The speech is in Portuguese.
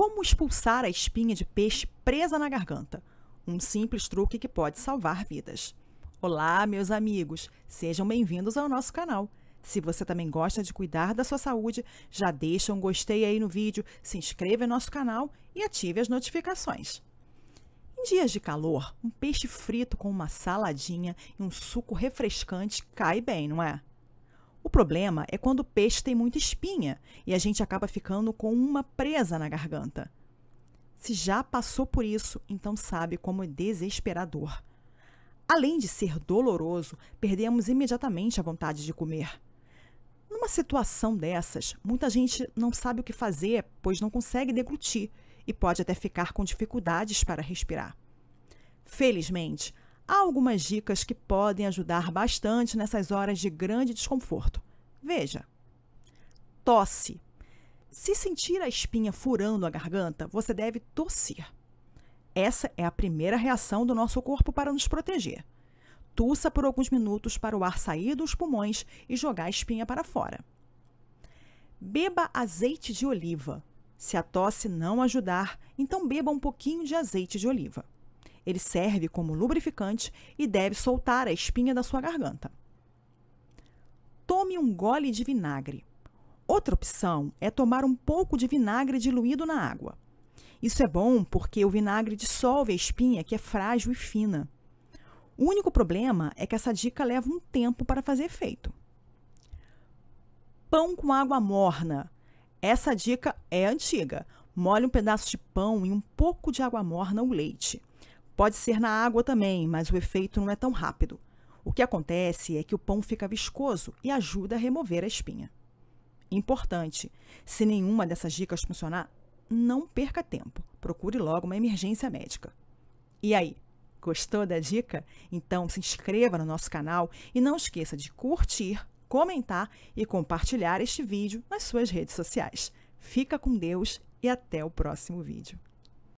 Como expulsar a espinha de peixe presa na garganta? Um simples truque que pode salvar vidas. Olá, meus amigos! Sejam bem-vindos ao nosso canal. Se você também gosta de cuidar da sua saúde, já deixa um gostei aí no vídeo, se inscreva em nosso canal e ative as notificações. Em dias de calor, um peixe frito com uma saladinha e um suco refrescante cai bem, não é? O problema é quando o peixe tem muita espinha e a gente acaba ficando com uma presa na garganta. Se já passou por isso, então sabe como é desesperador. Além de ser doloroso, perdemos imediatamente a vontade de comer. Numa situação dessas, muita gente não sabe o que fazer, pois não consegue deglutir e pode até ficar com dificuldades para respirar. Felizmente, Há algumas dicas que podem ajudar bastante nessas horas de grande desconforto. Veja: tosse. Se sentir a espinha furando a garganta, você deve tossir. Essa é a primeira reação do nosso corpo para nos proteger. Tussa por alguns minutos para o ar sair dos pulmões e jogar a espinha para fora. Beba azeite de oliva. Se a tosse não ajudar, então beba um pouquinho de azeite de oliva. Ele serve como lubrificante e deve soltar a espinha da sua garganta. Tome um gole de vinagre. Outra opção é tomar um pouco de vinagre diluído na água. Isso é bom porque o vinagre dissolve a espinha que é frágil e fina. O único problema é que essa dica leva um tempo para fazer efeito. Pão com água morna. Essa dica é antiga. Molhe um pedaço de pão em um pouco de água morna ou leite. Pode ser na água também, mas o efeito não é tão rápido. O que acontece é que o pão fica viscoso e ajuda a remover a espinha. Importante: se nenhuma dessas dicas funcionar, não perca tempo. Procure logo uma emergência médica. E aí, gostou da dica? Então se inscreva no nosso canal e não esqueça de curtir, comentar e compartilhar este vídeo nas suas redes sociais. Fica com Deus e até o próximo vídeo.